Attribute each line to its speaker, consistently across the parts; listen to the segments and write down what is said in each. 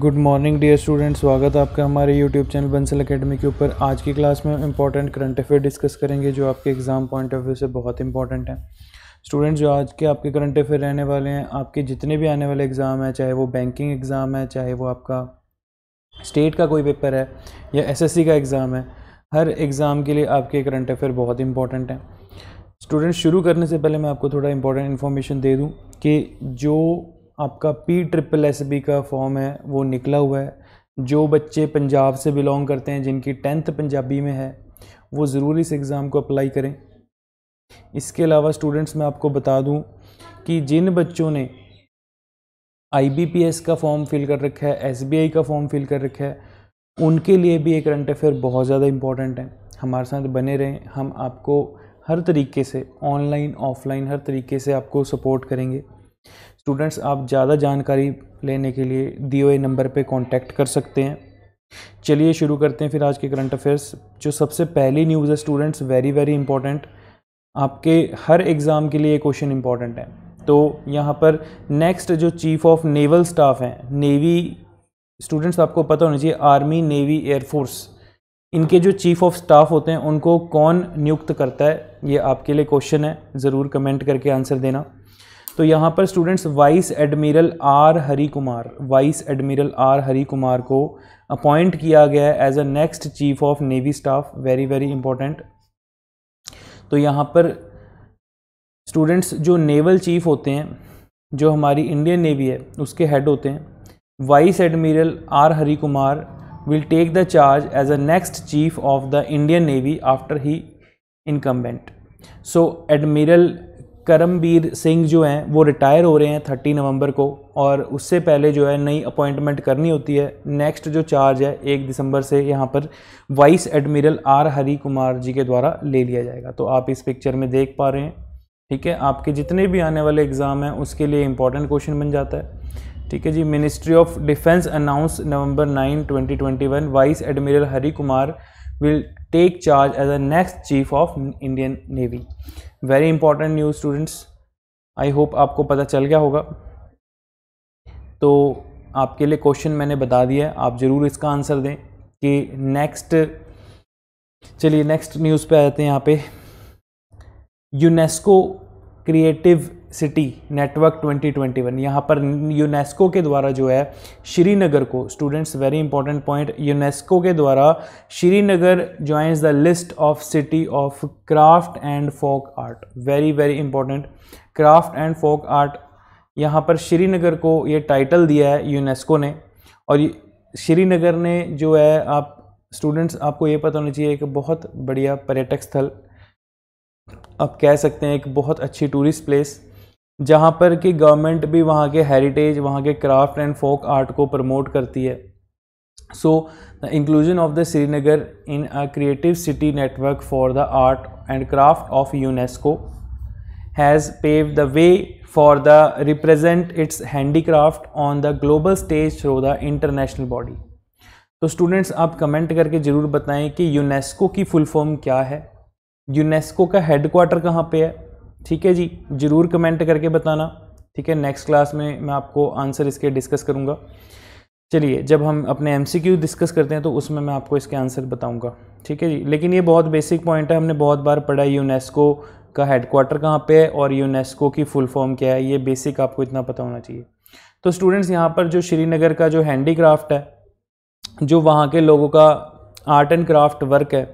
Speaker 1: Good morning dear student स्वागत है आपका हमारे यूट्यूब चैनल बंसल अकेडमी के ऊपर आज की क्लास में हम इंपॉर्टेंट करंट अफेयर डिस्कस करेंगे जो आपके एग्ज़ाम पॉइंट ऑफ व्यू से बहुत इंपॉर्टेंट है स्टूडेंट्स जो आज के आपके करंट अफेयर रहने वाले हैं आपके जितने भी आने वाले एग्ज़ाम हैं चाहे वो बैंकिंग एग्ज़ाम है चाहे वो आपका स्टेट का कोई पेपर है या एस का एग्ज़ाम है हर एग्ज़ाम के लिए आपके करंट अफेयर बहुत इंपॉर्टेंट हैं स्टूडेंट्स शुरू करने से पहले मैं आपको थोड़ा इंपॉर्टेंट इन्फॉर्मेशन दे दूँ कि जो आपका पी ट्रिपल एस बी का फॉर्म है वो निकला हुआ है जो बच्चे पंजाब से बिलोंग करते हैं जिनकी टेंथ पंजाबी में है वो ज़रूर इस एग्ज़ाम को अप्लाई करें इसके अलावा स्टूडेंट्स मैं आपको बता दूं कि जिन बच्चों ने आईबीपीएस का फॉर्म फिल कर रखा है एसबीआई का फॉर्म फिल कर रखा है उनके लिए भी एक करंट अफेयर बहुत ज़्यादा इंपॉर्टेंट है हमारे साथ बने रहें हम आपको हर तरीके से ऑनलाइन ऑफलाइन हर तरीके से आपको सपोर्ट करेंगे स्टूडेंट्स आप ज़्यादा जानकारी लेने के लिए दिए हुए नंबर पे कांटेक्ट कर सकते हैं चलिए शुरू करते हैं फिर आज के करंट अफेयर्स जो सबसे पहली न्यूज़ है स्टूडेंट्स वेरी वेरी इंपॉर्टेंट आपके हर एग्ज़ाम के लिए क्वेश्चन इंपॉर्टेंट है तो यहाँ पर नेक्स्ट जो चीफ ऑफ नेवल स्टाफ हैं नेवी स्टूडेंट्स आपको पता होना चाहिए आर्मी नेवी एयरफोर्स इनके जो चीफ ऑफ स्टाफ होते हैं उनको कौन नियुक्त करता है ये आपके लिए क्वेश्चन है ज़रूर कमेंट करके आंसर देना तो यहाँ पर students vice admiral R Hari Kumar vice admiral R Hari Kumar को अपॉइंट किया गया है as a next chief of navy staff very very important तो यहाँ पर स्टूडेंट्स जो नेवल चीफ होते हैं जो हमारी इंडियन नेवी है उसके हेड होते हैं vice admiral R Hari Kumar will take the charge as a next chief of the Indian navy after the incumbent so admiral Karambir Singh जो हैं वो रिटायर हो रहे हैं थर्टी नवंबर को और उससे पहले जो है नई अपॉइंटमेंट करनी होती है नेक्स्ट जो चार्ज है एक दिसंबर से यहाँ पर vice admiral R Hari Kumar ji के द्वारा ले लिया जाएगा तो आप इस पिक्चर में देख पा रहे हैं ठीक है आपके जितने भी आने वाले एग्ज़ाम हैं उसके लिए इंपॉर्टेंट क्वेश्चन बन जाता है ठीक है जी ministry of defence announce November nine twenty vice admiral Hari Kumar will take charge as the next chief of Indian Navy. Very important news students. I hope आपको पता चल गया होगा तो आपके लिए क्वेश्चन मैंने बता दिया आप ज़रूर इसका आंसर दें कि नेक्स्ट चलिए नेक्स्ट न्यूज़ पे आ जाते हैं यहाँ पे यूनेस्को क्रिएटिव सिटी नेटवर्क 2021 यहाँ पर यूनेस्को के द्वारा जो है श्रीनगर को students very important point UNESCO के द्वारा Srinagar joins the list of city of craft and folk art very very important craft and folk art यहाँ पर श्रीनगर को ये टाइटल दिया है यूनेस्को ने और श्रीनगर ने जो है आप स्टूडेंट्स आपको ये पता होना चाहिए एक बहुत बढ़िया पर्यटक स्थल आप कह सकते हैं एक बहुत अच्छी टूरिस्ट प्लेस जहाँ पर कि गवर्नमेंट भी वहाँ के हेरिटेज वहाँ के क्राफ्ट एंड फोक आर्ट को प्रमोट करती है so the inclusion of the Srinagar in a creative city network for the art and craft of UNESCO has pave the way for the represent its handicraft on the global stage through the international body तो students आप comment करके ज़रूर बताएं कि UNESCO की full form क्या है UNESCO का हेडक्वार्टर कहाँ पे है ठीक है जी ज़रूर कमेंट करके बताना ठीक है नेक्स्ट क्लास में मैं आपको आंसर इसके डिस्कस करूँगा चलिए जब हम अपने एम डिस्कस करते हैं तो उसमें मैं आपको इसके आंसर बताऊँगा ठीक है जी लेकिन ये बहुत बेसिक पॉइंट है हमने बहुत बार पढ़ा है यूनेस्को का हेडक्वार्टर कहाँ पे है और यूनेस्को की फुल फॉर्म क्या है ये बेसिक आपको इतना पता होना चाहिए तो स्टूडेंट्स यहाँ पर जो श्रीनगर का जो हैंडीक्राफ्ट है जो वहाँ के लोगों का आर्ट एंड क्राफ्ट वर्क है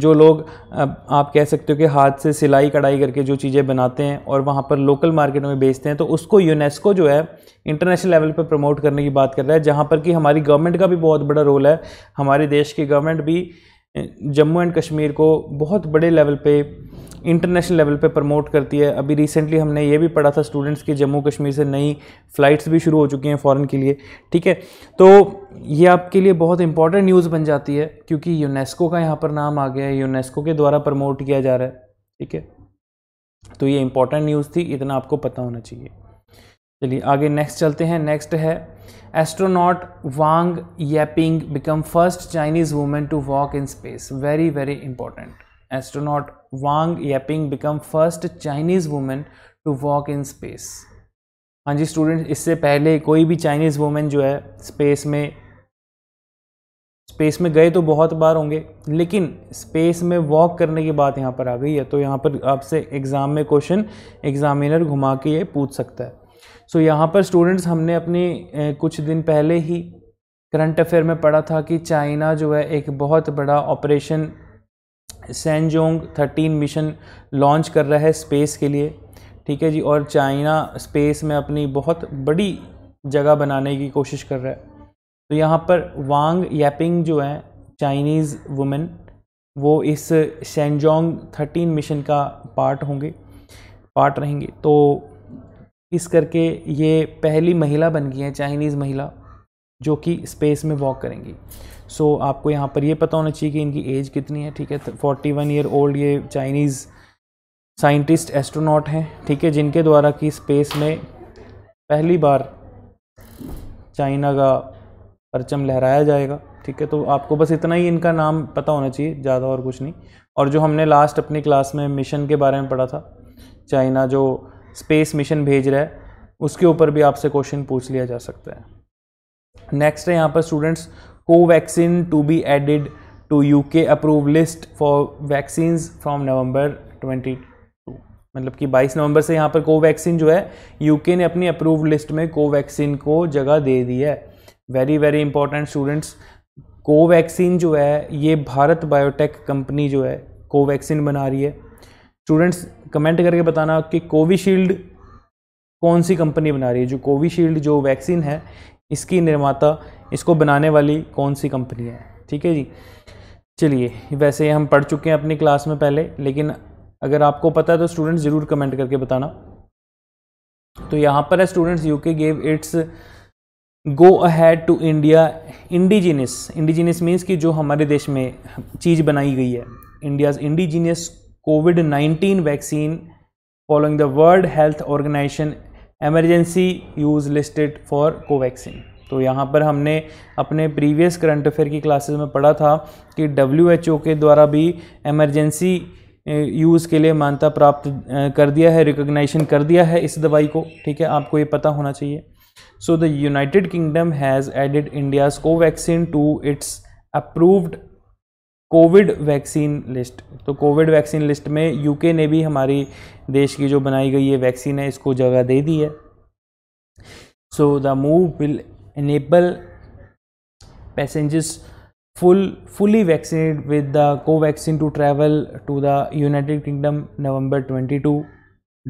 Speaker 1: जो लोग आप कह सकते हो कि हाथ से सिलाई कढ़ाई करके जो चीज़ें बनाते हैं और वहाँ पर लोकल मार्केट में बेचते हैं तो उसको यूनेस्को जो है इंटरनेशनल लेवल पर प्रमोट करने की बात कर रहा है जहाँ पर कि हमारी गवर्नमेंट का भी बहुत बड़ा रोल है हमारे देश की गवर्नमेंट भी जम्मू एंड कश्मीर को बहुत बड़े लेवल पे इंटरनेशनल लेवल पे प्रमोट करती है अभी रिसेंटली हमने ये भी पढ़ा था स्टूडेंट्स की जम्मू कश्मीर से नई फ़्लाइट्स भी शुरू हो चुकी हैं फ़ॉरन के लिए ठीक है तो ये आपके लिए बहुत इंपॉर्टेंट न्यूज़ बन जाती है क्योंकि यूनेस्को का यहाँ पर नाम आ गया है यूनेस्को के द्वारा प्रमोट किया जा रहा है ठीक है तो ये इंपॉर्टेंट न्यूज़ थी इतना आपको पता होना चाहिए चलिए आगे नेक्स्ट चलते हैं नेक्स्ट है astronaut Wang Yaping become first Chinese women to walk in space very very important astronaut Wang Yaping become first Chinese women to walk in space हाँ जी स्टूडेंट इससे पहले कोई भी चाइनीज़ वुमेन जो है स्पेस में स्पेस में गए तो बहुत बार होंगे लेकिन स्पेस में वॉक करने की बात यहाँ पर आ गई है तो यहाँ पर आपसे एग्ज़ाम में क्वेश्चन एग्ज़ामिनर घुमा के ये पूछ सकता है सो so, यहाँ पर स्टूडेंट्स हमने अपने कुछ दिन पहले ही करंट अफेयर में पढ़ा था कि चाइना जो है एक बहुत बड़ा operation Shenzhou thirteen mission launch कर रहा है स्पेस के लिए ठीक है जी और चाइना स्पेस में अपनी बहुत बड़ी जगह बनाने की कोशिश कर रहा है तो यहाँ पर वांग यापिंग जो है चाइनीज़ वुमेन वो इस सेंजोंग थर्टीन मिशन का पार्ट होंगे पार्ट रहेंगे तो इस करके ये पहली महिला बन गई हैं चाइनीज़ महिला जो कि स्पेस में वॉक करेंगी सो so, आपको यहाँ पर ये पता होना चाहिए कि इनकी एज कितनी है ठीक है फोर्टी वन ईयर ओल्ड ये चाइनीज़ साइंटिस्ट एस्ट्रोनॉट हैं ठीक है जिनके द्वारा कि स्पेस में पहली बार चाइना का परचम लहराया जाएगा ठीक है तो आपको बस इतना ही इनका नाम पता होना चाहिए ज़्यादा और कुछ नहीं और जो हमने लास्ट अपनी क्लास में मिशन के बारे में पढ़ा था चाइना जो स्पेस मिशन भेज रहा है उसके ऊपर भी आपसे क्वेश्चन पूछ लिया जा सकता है नेक्स्ट है यहाँ पर students Covaxin to be added to UK approve list for vaccine from November 22 मतलब कि 22 नवंबर से यहाँ पर कोवैक्सिन जो है यूके ने अपनी अप्रूव लिस्ट में कोवैक्सिन को जगह दे दी है very very important students Covaxin जो है ये भारत बायोटेक कंपनी जो है कोवैक्सिन बना रही है स्टूडेंट्स कमेंट करके बताना कि कोविशील्ड कौन सी कंपनी बना रही है जो कोविशील्ड जो वैक्सीन है इसकी निर्माता इसको बनाने वाली कौन सी कंपनी है ठीक है जी चलिए वैसे हम पढ़ चुके हैं अपनी क्लास में पहले लेकिन अगर आपको पता है तो स्टूडेंट्स ज़रूर कमेंट करके बताना तो यहाँ पर है students UK gave its go ahead to India indigenous indigenous means कि जो हमारे देश में चीज़ बनाई गई है India's indigenous COVID 19 vaccine following the World Health Organization emergency use listed for Covaxin तो यहाँ पर हमने अपने प्रीवियस करंट अफेयर की क्लासेस में पढ़ा था कि डब्ल्यू के द्वारा भी एमरजेंसी यूज़ के लिए मान्यता प्राप्त कर दिया है रिकोगनाइजेशन कर दिया है इस दवाई को ठीक है आपको ये पता होना चाहिए so the United Kingdom has added India's Covaxin to its approved COVID vaccine list तो कोविड वैक्सीन लिस्ट में यूके ने भी हमारी देश की जो बनाई गई है वैक्सीन है इसको जगह दे दी है so the move will enable passengers full fully vaccinate with the Covaxin to travel to the United Kingdom November 22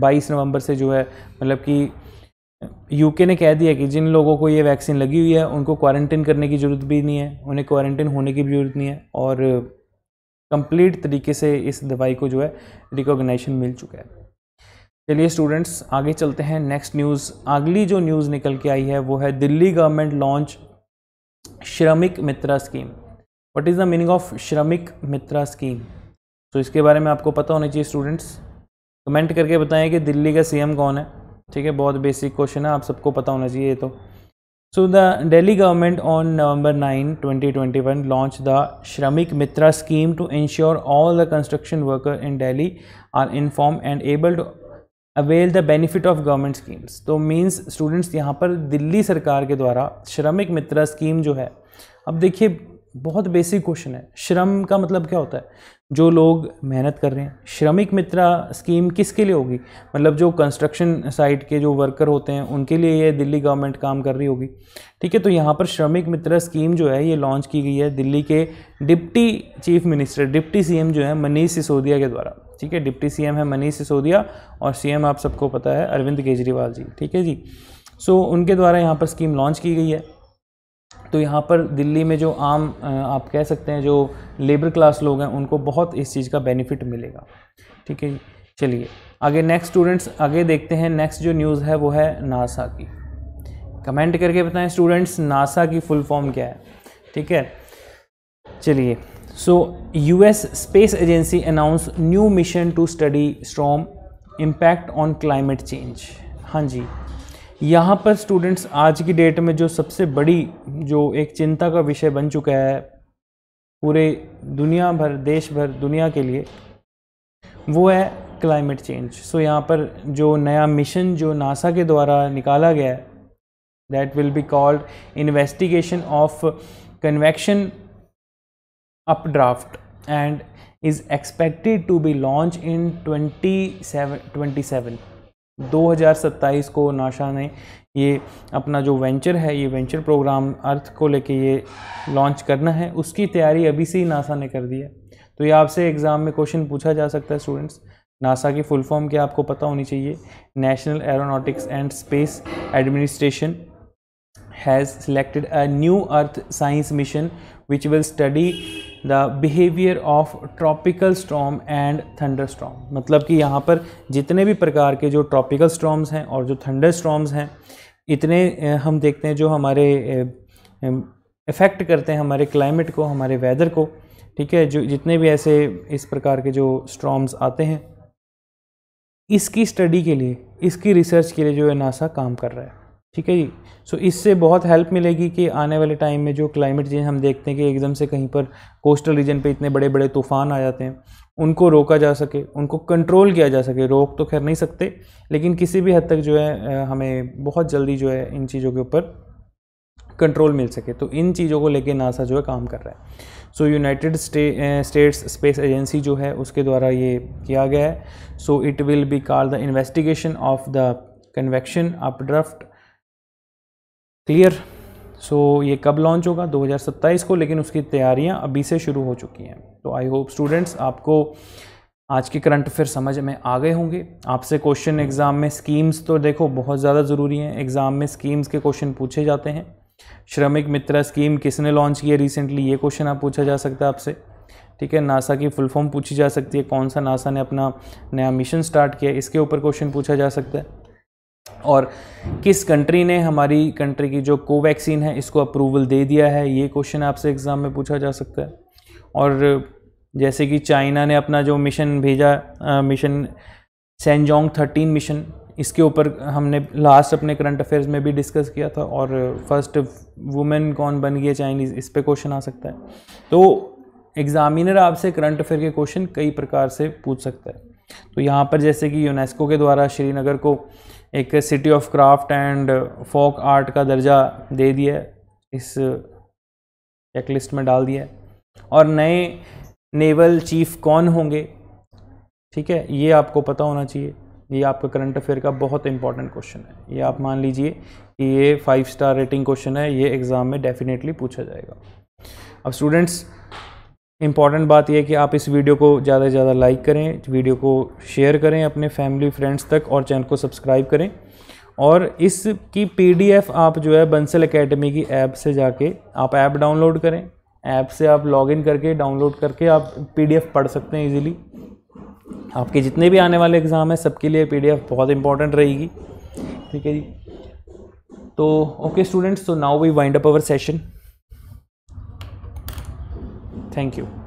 Speaker 1: 22 November से जो है मतलब कि यूके ने कह दिया कि जिन लोगों को ये वैक्सीन लगी हुई है उनको क्वारंटीन करने की ज़रूरत भी नहीं है उन्हें क्वारंटीन होने की भी ज़रूरत नहीं है और कंप्लीट तरीके से इस दवाई को जो है रिकॉग्नाइजेशन मिल चुका है चलिए स्टूडेंट्स आगे चलते हैं नेक्स्ट न्यूज़ अगली जो न्यूज़ निकल के आई है वो है Delhi government launch Shramik Mitra scheme what is the meaning of Shramik Mitra scheme तो इसके बारे में आपको पता होना चाहिए स्टूडेंट्स कमेंट करके बताएं कि दिल्ली का सीएम कौन है ठीक है बहुत बेसिक क्वेश्चन है आप सबको पता होना चाहिए ये तो so the Delhi government on November 9 2021 launch the Shramik Mitra scheme to ensure all the construction worker in Delhi are inform and able to avail the benefit of government schemes तो मीन्स स्टूडेंट्स यहाँ पर दिल्ली सरकार के द्वारा श्रमिक मित्रा स्कीम जो है अब देखिए बहुत बेसिक क्वेश्चन है श्रम का मतलब क्या होता है जो लोग मेहनत कर रहे हैं श्रमिक मित्रा स्कीम किसके लिए होगी मतलब जो कंस्ट्रक्शन साइट के जो वर्कर होते हैं उनके लिए ये दिल्ली गवर्नमेंट काम कर रही होगी ठीक है तो यहाँ पर श्रमिक मित्रा स्कीम जो है ये लॉन्च की गई है दिल्ली के deputy chief minister deputy CM जो है मनीष सिसोदिया के द्वारा ठीक है डिप्टी सीएम है मनीष सिसोदिया और सीएम आप सबको पता है अरविंद केजरीवाल जी ठीक है जी सो उनके द्वारा यहाँ पर स्कीम लॉन्च की गई है तो यहाँ पर दिल्ली में जो आम आप कह सकते हैं जो लेबर क्लास लोग हैं उनको बहुत इस चीज़ का बेनिफिट मिलेगा ठीक है चलिए आगे नेक्स्ट स्टूडेंट्स आगे देखते हैं नेक्स्ट जो न्यूज़ है वो है नासा की कमेंट करके बताएं स्टूडेंट्स नासा की फुल फॉर्म क्या है ठीक है चलिए so US space agency announce new mission to study storm impact on climate change हाँ जी यहाँ पर स्टूडेंट्स आज की डेट में जो सबसे बड़ी जो एक चिंता का विषय बन चुका है पूरे दुनिया भर देश भर दुनिया के लिए वो है क्लाइमेट चेंज सो यहाँ पर जो नया मिशन जो नासा के द्वारा निकाला गया है that will be called investigation of convection updraft and expected to be launch in twenty seven twenty seven 2027 को नाशा ने ये अपना जो वेंचर है ये वेंचर प्रोग्राम अर्थ को लेके ये लॉन्च करना है उसकी तैयारी अभी से ही नासा ने कर दी है तो ये आपसे एग्ज़ाम में क्वेश्चन पूछा जा सकता है स्टूडेंट्स नासा की फुल फॉर्म क्या आपको पता होनी चाहिए National Aeronautics and Space Administration has selected a new earth science mission which will study the behaviour of tropical storm and thunder storm मतलब कि यहाँ पर जितने भी प्रकार के जो ट्रॉपिकल स्ट्रॉम्स हैं और जो थंडर स्ट्रॉम्स हैं इतने हम देखते हैं जो हमारे इफ़ेक्ट करते हैं हमारे क्लाइमेट को हमारे वेदर को ठीक है जो जितने भी ऐसे इस प्रकार के जो स्ट्रॉम्स आते हैं इसकी स्टडी के लिए इसकी रिसर्च के लिए जो है नासा काम कर रहा है ठीक है जी सो इससे बहुत हेल्प मिलेगी कि आने वाले टाइम में जो क्लाइमेट चेंज हम देखते हैं कि एकदम से कहीं पर कोस्टल रीजन पे इतने बड़े बड़े तूफ़ान आ जाते हैं उनको रोका जा सके उनको कंट्रोल किया जा सके रोक तो खैर नहीं सकते लेकिन किसी भी हद तक जो है हमें बहुत जल्दी जो है इन चीज़ों के ऊपर कंट्रोल मिल सके तो इन चीज़ों को लेकर नासा जो है काम कर रहा है so United States space agency जो है उसके द्वारा ये किया गया है so it will be call the investigation of the convection updraft clear so so, ये कब लॉन्च होगा 2027 को लेकिन उसकी तैयारियां अभी से शुरू हो चुकी हैं तो आई होप स्टूडेंट्स आपको आज के करंट अफेयर समझ में आ गए होंगे आपसे क्वेश्चन एग्ज़ाम में स्कीम्स तो देखो बहुत ज़्यादा ज़रूरी हैं एग्ज़ाम में स्कीम्स के क्वेश्चन पूछे जाते हैं श्रमिक मित्रा स्कीम किसने लॉन्च किया रिसेंटली ये क्वेश्चन आप पूछा जा सकता है आपसे ठीक है नासा की फुल फॉर्म पूछी जा सकती है कौन सा नासा ने अपना नया मिशन स्टार्ट किया इसके ऊपर क्वेश्चन पूछा जा सकता है और किस कंट्री ने हमारी कंट्री की जो कोवैक्सीन है इसको अप्रूवल दे दिया है ये क्वेश्चन आपसे एग्ज़ाम में पूछा जा सकता है और जैसे कि चाइना ने अपना जो मिशन भेजा आ, मिशन सेंजोंग थर्टीन मिशन इसके ऊपर हमने लास्ट अपने करंट अफेयर्स में भी डिस्कस किया था और फर्स्ट वुमेन कौन बन गई है चाइनीज़ इस पर क्वेश्चन आ सकता है तो एग्ज़ामिनर आपसे करंट अफेयर के क्वेश्चन कई प्रकार से पूछ सकता है तो यहाँ पर जैसे कि यूनेस्को के द्वारा श्रीनगर को एक city of craft and folk art का दर्जा दे दिया इस चेकलिस्ट में डाल दिया और नए नेवल चीफ कौन होंगे ठीक है ये आपको पता होना चाहिए ये आपका करंट अफेयर का बहुत इंपॉर्टेंट क्वेश्चन है ये आप मान लीजिए कि ये फाइव स्टार रेटिंग क्वेश्चन है ये एग्ज़ाम में डेफिनेटली पूछा जाएगा अब स्टूडेंट्स इंपॉर्टेंट बात यह कि आप इस वीडियो को ज़्यादा से ज़्यादा लाइक करें वीडियो को शेयर करें अपने फैमिली फ्रेंड्स तक और चैनल को सब्सक्राइब करें और इसकी एफ़ आप जो है बंसल अकेडमी की ऐप से जाके आप ऐप डाउनलोड करें ऐप से आप लॉगिन करके डाउनलोड करके आप एफ पढ़ सकते हैं इजीली आपके जितने भी आने वाले एग्ज़ाम हैं सबके लिए एफ बहुत इंपॉर्टेंट रहेगी ठीक है जी तो ओके स्टूडेंट्स तो now we wind up our session Thank you.